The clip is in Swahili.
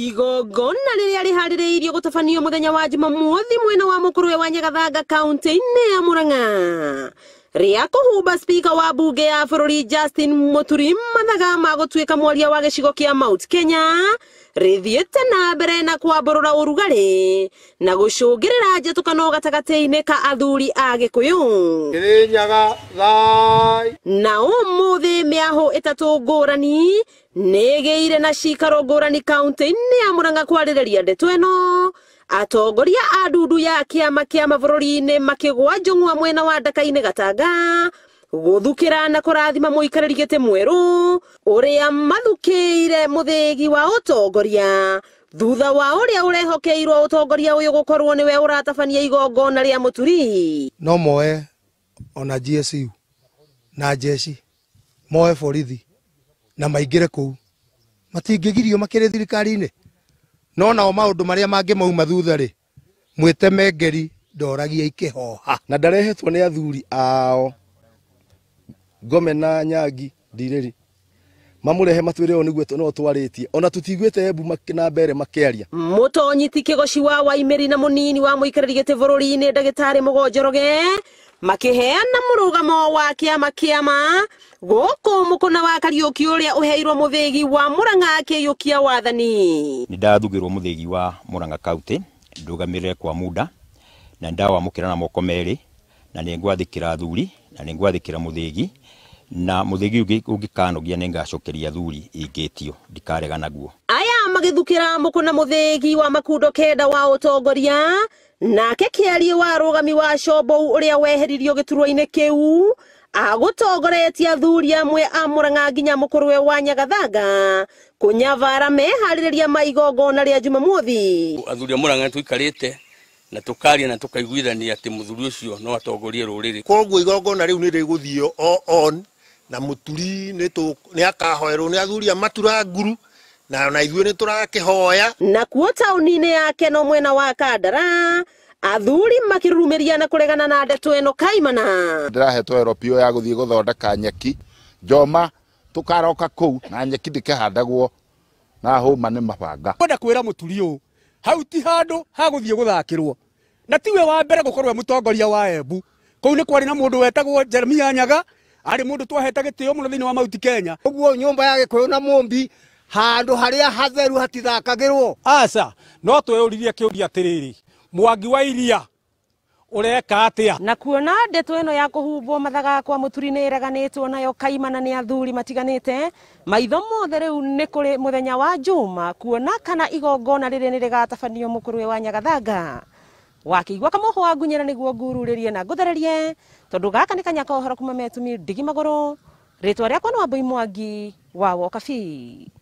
igongona rĩrĩa rĩharĩrĩirio gũtabanio mũthenya wa jumamuothi mwena wa mũkũrũwe wa nyagathanga kaũntĩ-inĩ ya murang'a riako huba spika wa mbunge ya bururi Justin Muturi mathaga ma gutuika mwaria wa gicigo kia Mount Kenya rithiite na mbere na kwamburura urugari na gucungirira njetukano gatagati-ini ka athuri a gikuyu kirinyaga thai na umuthi miahu itatu ngurani ire na cikaro ngurani kaunti-ini ya muranga kwaririria ndeto ino atongoria a ndundu ya kiama kia mabũrũri-inĩ makigwa njũng'wa mwena wa ndaka-inĩ gatanga guthukira na kũrathima mũikarĩri gĩtĩ mwerũ ũrĩa mathukĩire mũthĩgi wa ũtongoria thutha wa ũrĩa ũrehokeirwo ũtongoria ũyũ we nĩwe ũratabania igongona ria muturi no moe ona GSU na jeshi moe borithi na maingire kũu matingĩgirio makĩrĩ thirikari-inĩ no nao maundu maria mangi mau mathutha ri mwite mengeri ndoragia ikihoha na ndarehetwo ni athuri ao ngome na nyangi ndiriri mamurehe matwire o niguo no twaritie ona tutiguite ebu na mbere makiaria mutonyiti kigoci wa waimiri na munini wa muikiriri giti bururi-ini ndagitari mugonjoroge makiheana murugamo wa kiama kiama guku mukuna wa kariuki uria uheirwo muthigi wa muranga akiyukia wathani ni ndathugirwo muthigi wa muranga county ndugamirire kwa muda na ndawamukira na moko meri na ningwathikira thuri na ningwathikira muthigi na muthigi ungikanogia ni ngacokeria thuri ingitio ndikarega naguo aya magithukira na muthigi wa makundo kenda wa utongoria nake kiarie wa rugami wa combou uria weheririo giturwa-ini kiu agutongoretie athuri amwe a murang'a nginya mukurwe wa nyagathanga kunyavara mehaririria maigongona ria jumamuthi athuri a murang'a tuikarite na tukaria na tukaiguithania ati muthuri ucio no atongorie ruriri koguo igongona riu ni riguthio on na muturi ni akahoerwo ni athuri a matura nguru na ona ithuĩ nĩ tũrakihoya nakuo taũni-inĩ yake no mwena wa kandara athuri makĩrurumeria na kũregana na ndeto ĩno kaimana ndĩrahetwo eropio ya gũthiĩ gũthondeka nyeki njoma tũkaroka kũu na nyeki ndĩkĩhandagwo na hũma nĩ mabanga kwenda kwĩra mũturi ũũ hau ti handũ ha gũthiĩ gũthakĩrwo na tiwe wa mbere gũkorwo e mũtongoria wa embu kũu nĩ kwarĩ na mũndũ wetagwo jeremia nyaga ari mundu twahete gitio muno thini wa mauti kenya uguo nyumba ya gikuyu na mumbi handu haria hatheru hatithakagirwo aca no tweyuririe kiuria atiriri mwangi wa iria ureka atia na kuona ndeto ino ya kuhumbwo mathaga kwa muturi ni ĩreganĩtwo nayo kaimana ni athuri matiganite maitho mothe riu ni kuri muthenya wa juma kuona kana igongona riri ni rigatabanio mukuru wa nyagathanga wakiigua kamuhwa ngunyira niguo ngururirie na nguthererie tondu gaka ni kanyaka uhoro kuma metumi ndigi maguru ritwa riakwa ni wambui mwangi wa wokabii